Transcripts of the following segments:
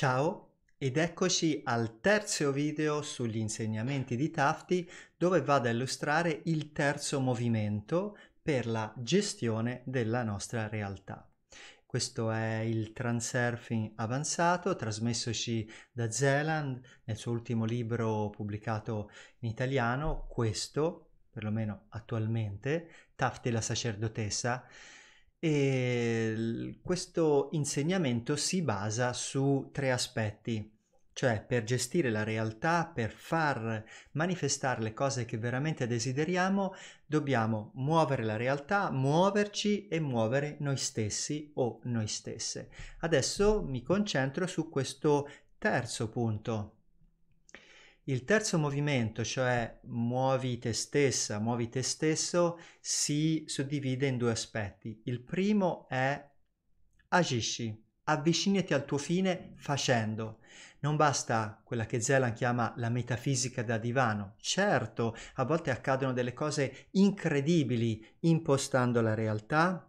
Ciao ed eccoci al terzo video sugli insegnamenti di Tafti dove vado a illustrare il terzo movimento per la gestione della nostra realtà. Questo è il Transurfing avanzato, trasmessoci da Zeland nel suo ultimo libro pubblicato in italiano, questo, perlomeno attualmente, Tafti la sacerdotessa, e ehm, questo insegnamento si basa su tre aspetti, cioè per gestire la realtà, per far manifestare le cose che veramente desideriamo, dobbiamo muovere la realtà, muoverci e muovere noi stessi o noi stesse. Adesso mi concentro su questo terzo punto, il terzo movimento, cioè muovi te stessa, muovi te stesso, si suddivide in due aspetti. Il primo è agisci, avvicinati al tuo fine facendo. Non basta quella che Zelan chiama la metafisica da divano. Certo, a volte accadono delle cose incredibili impostando la realtà,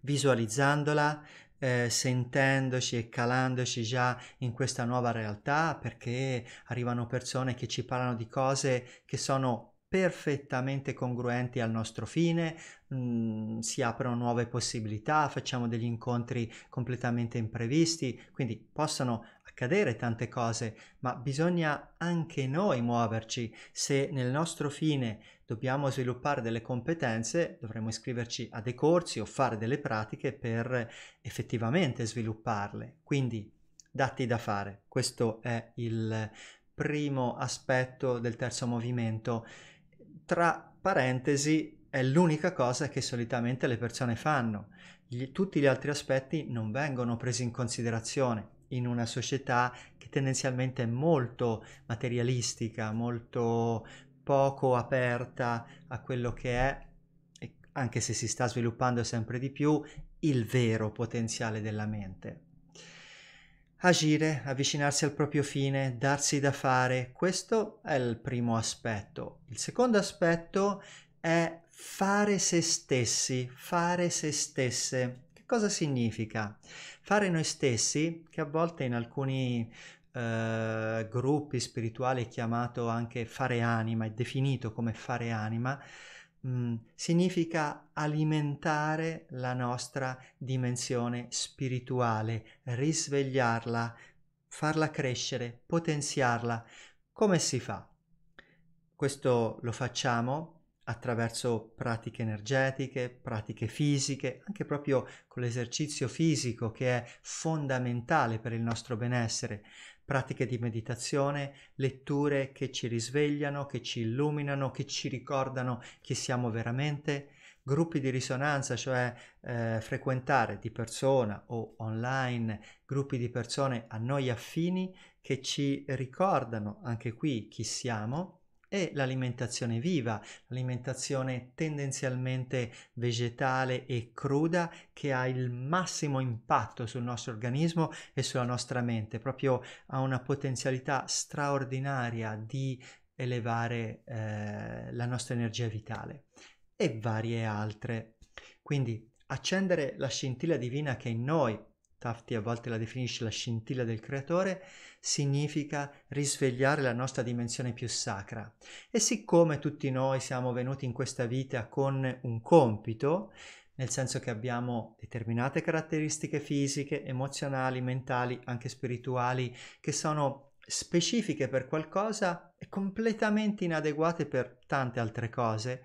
visualizzandola, eh, sentendoci e calandoci già in questa nuova realtà perché arrivano persone che ci parlano di cose che sono perfettamente congruenti al nostro fine, mh, mm, si aprono nuove possibilità, facciamo degli incontri completamente imprevisti, quindi possono accadere tante cose, ma bisogna anche noi muoverci se nel nostro fine dobbiamo sviluppare delle competenze, dovremmo iscriverci a dei corsi o fare delle pratiche per effettivamente svilupparle. Quindi dati da fare, questo è il primo aspetto del terzo movimento. Tra parentesi è l'unica cosa che solitamente le persone fanno. Gli, tutti gli altri aspetti non vengono presi in considerazione in una società che tendenzialmente è molto materialistica, molto poco aperta a quello che è, anche se si sta sviluppando sempre di più, il vero potenziale della mente. Agire, avvicinarsi al proprio fine, darsi da fare, questo è il primo aspetto. Il secondo aspetto è fare se stessi, fare se stesse. Che cosa significa? Fare noi stessi, che a volte in alcuni eh, gruppi spirituali chiamato anche fare anima, è definito come fare anima, mh, mm, significa alimentare la nostra dimensione spirituale, risvegliarla, farla crescere, potenziarla. Come si fa? Questo lo facciamo attraverso pratiche energetiche, pratiche fisiche, anche proprio con l'esercizio fisico che è fondamentale per il nostro benessere pratiche di meditazione, letture che ci risvegliano, che ci illuminano, che ci ricordano chi siamo veramente, gruppi di risonanza, cioè eh, frequentare di persona o online gruppi di persone a noi affini che ci ricordano anche qui chi siamo è l'alimentazione viva, l'alimentazione tendenzialmente vegetale e cruda che ha il massimo impatto sul nostro organismo e sulla nostra mente, proprio ha una potenzialità straordinaria di elevare eh, la nostra energia vitale e varie altre. Quindi accendere la scintilla divina che è in noi Tafti a volte la definisce la scintilla del creatore, significa risvegliare la nostra dimensione più sacra. E siccome tutti noi siamo venuti in questa vita con un compito, nel senso che abbiamo determinate caratteristiche fisiche, emozionali, mentali, anche spirituali, che sono specifiche per qualcosa e completamente inadeguate per tante altre cose,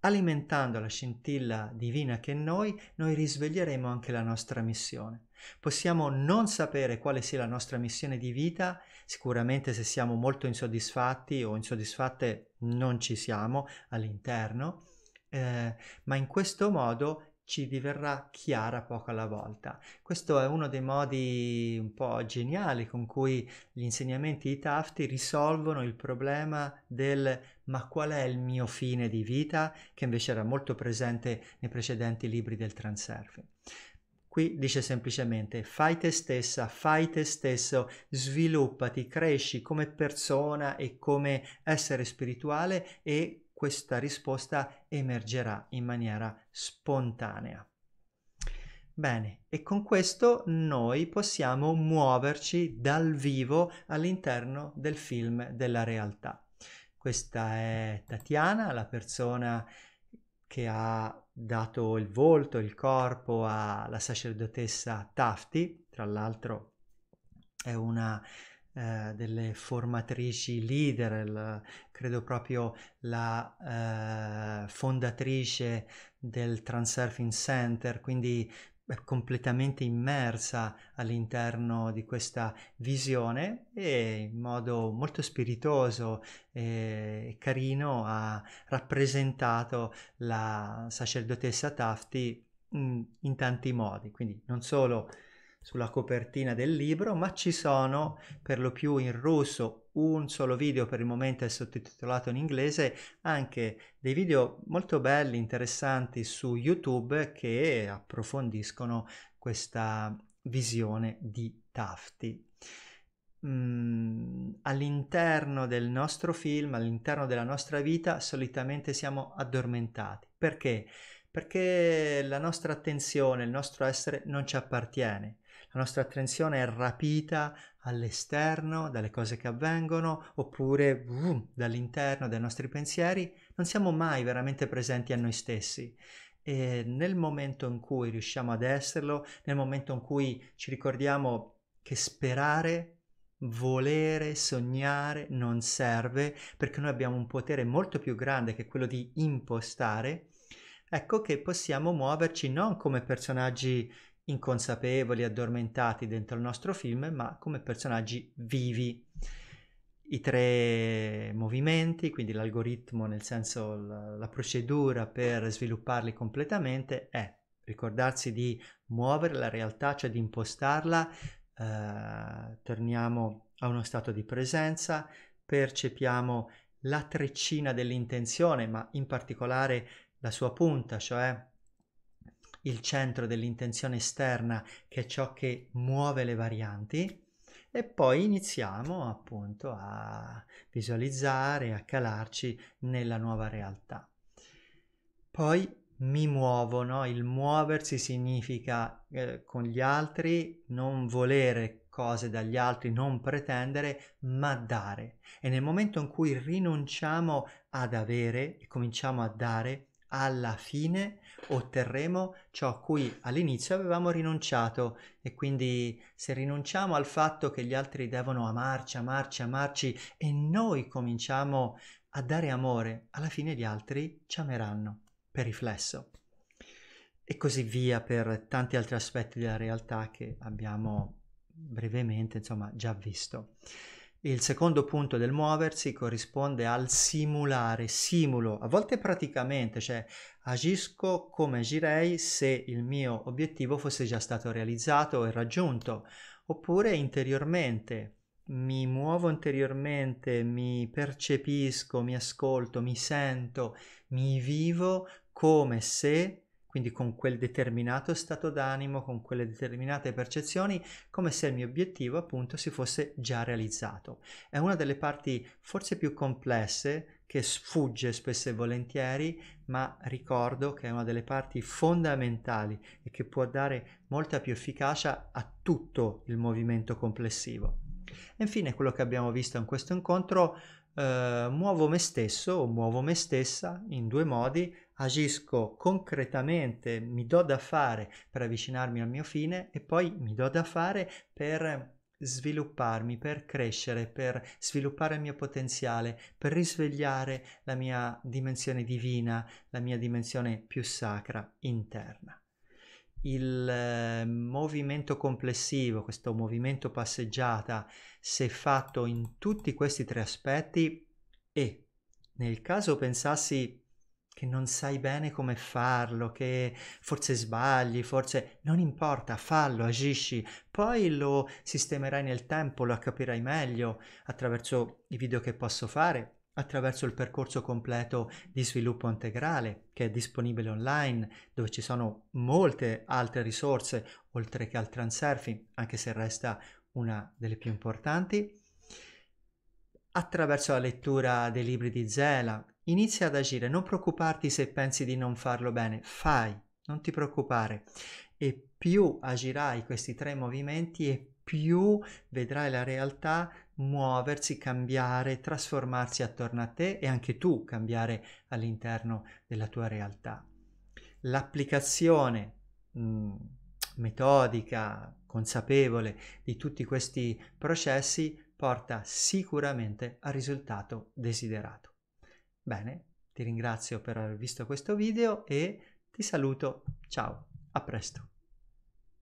alimentando la scintilla divina che è in noi, noi risveglieremo anche la nostra missione. Possiamo non sapere quale sia la nostra missione di vita, sicuramente se siamo molto insoddisfatti o insoddisfatte non ci siamo all'interno, eh, ma in questo modo ci diverrà chiara poco alla volta. Questo è uno dei modi un po' geniali con cui gli insegnamenti di Tafti risolvono il problema del ma qual è il mio fine di vita, che invece era molto presente nei precedenti libri del Transerfing. Qui dice semplicemente fai te stessa, fai te stesso, sviluppati, cresci come persona e come essere spirituale e questa risposta emergerà in maniera spontanea. Bene, e con questo noi possiamo muoverci dal vivo all'interno del film della realtà. Questa è Tatiana, la persona che ha dato il volto, il corpo alla sacerdotessa Tafti, tra l'altro è una eh, delle formatrici leader, il, credo proprio la eh, fondatrice del Transurfing Center, quindi completamente immersa all'interno di questa visione e in modo molto spiritoso e carino ha rappresentato la sacerdotessa Tafti in, in tanti modi, quindi non solo sulla copertina del libro, ma ci sono per lo più in russo un solo video per il momento è sottotitolato in inglese, anche dei video molto belli, interessanti su YouTube che approfondiscono questa visione di Tafti. Mm, all'interno del nostro film, all'interno della nostra vita, solitamente siamo addormentati. Perché? perché la nostra attenzione, il nostro essere non ci appartiene. La nostra attenzione è rapita all'esterno, dalle cose che avvengono, oppure boom, dall'interno, dai nostri pensieri. Non siamo mai veramente presenti a noi stessi. E nel momento in cui riusciamo ad esserlo, nel momento in cui ci ricordiamo che sperare Volere, sognare non serve perché noi abbiamo un potere molto più grande che quello di impostare ecco che possiamo muoverci non come personaggi inconsapevoli, addormentati dentro il nostro film, ma come personaggi vivi. I tre movimenti, quindi l'algoritmo nel senso la, la procedura per svilupparli completamente è ricordarsi di muovere la realtà, cioè di impostarla, eh, torniamo a uno stato di presenza, percepiamo la treccina dell'intenzione, ma in particolare la sua punta, cioè il centro dell'intenzione esterna che è ciò che muove le varianti e poi iniziamo appunto a visualizzare, a calarci nella nuova realtà. Poi mi muovo, no? il muoversi significa eh, con gli altri non volere cose dagli altri, non pretendere, ma dare. E nel momento in cui rinunciamo ad avere e cominciamo a dare, alla fine otterremo ciò a cui all'inizio avevamo rinunciato e quindi se rinunciamo al fatto che gli altri devono amarci, amarci, amarci e noi cominciamo a dare amore, alla fine gli altri ci ameranno per riflesso. E così via per tanti altri aspetti della realtà che abbiamo brevemente, insomma, già visto. Il secondo punto del muoversi corrisponde al simulare, simulo, a volte praticamente, cioè agisco come agirei se il mio obiettivo fosse già stato realizzato e raggiunto, oppure interiormente, mi muovo interiormente, mi percepisco, mi ascolto, mi sento, mi vivo come se quindi con quel determinato stato d'animo, con quelle determinate percezioni, come se il mio obiettivo appunto si fosse già realizzato. È una delle parti forse più complesse che sfugge spesso e volentieri, ma ricordo che è una delle parti fondamentali e che può dare molta più efficacia a tutto il movimento complessivo. E infine quello che abbiamo visto in questo incontro Uh, muovo me stesso o muovo me stessa in due modi agisco concretamente, mi do da fare per avvicinarmi al mio fine e poi mi do da fare per svilupparmi, per crescere, per sviluppare il mio potenziale, per risvegliare la mia dimensione divina, la mia dimensione più sacra interna. Il eh, movimento complessivo, questo movimento passeggiata, se fatto in tutti questi tre aspetti e nel caso pensassi che non sai bene come farlo, che forse sbagli, forse non importa, fallo, agisci, poi lo sistemerai nel tempo, lo capirai meglio attraverso i video che posso fare, attraverso il percorso completo di sviluppo integrale che è disponibile online dove ci sono molte altre risorse oltre che al transurfing, anche se resta una delle più importanti attraverso la lettura dei libri di Zela, Inizia ad agire, non preoccuparti se pensi di non farlo bene, fai, non ti preoccupare. E più agirai questi tre movimenti e più vedrai la realtà muoversi, cambiare, trasformarsi attorno a te e anche tu cambiare all'interno della tua realtà. L'applicazione mh, mm, metodica, consapevole di tutti questi processi porta sicuramente al risultato desiderato. Bene, ti ringrazio per aver visto questo video e ti saluto. Ciao, a presto.